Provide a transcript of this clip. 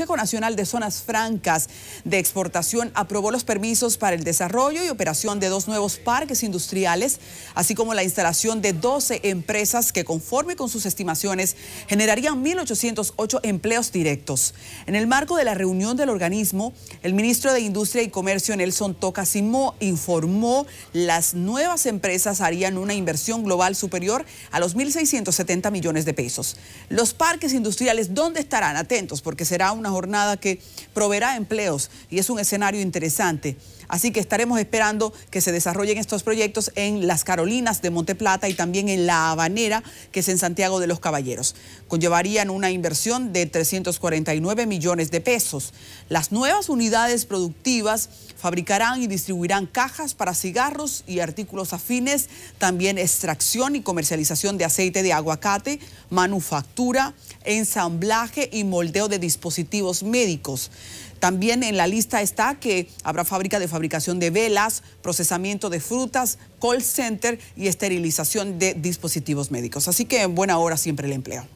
Consejo Nacional de Zonas Francas de Exportación aprobó los permisos para el desarrollo y operación de dos nuevos parques industriales, así como la instalación de 12 empresas que, conforme con sus estimaciones, generarían 1.808 empleos directos. En el marco de la reunión del organismo, el ministro de Industria y Comercio, Nelson Tocasimo, informó las nuevas empresas harían una inversión global superior a los 1.670 millones de pesos. Los parques industriales, ¿dónde estarán? Atentos, porque será una jornada que proveerá empleos y es un escenario interesante. Así que estaremos esperando que se desarrollen estos proyectos en las Carolinas de Monteplata y también en La Habanera, que es en Santiago de los Caballeros. Conllevarían una inversión de 349 millones de pesos. Las nuevas unidades productivas fabricarán y distribuirán cajas para cigarros y artículos afines, también extracción y comercialización de aceite de aguacate, manufactura, ensamblaje y moldeo de dispositivos médicos. También en la lista está que habrá fábrica de fabricación de velas, procesamiento de frutas, call center y esterilización de dispositivos médicos. Así que en buena hora siempre el empleo.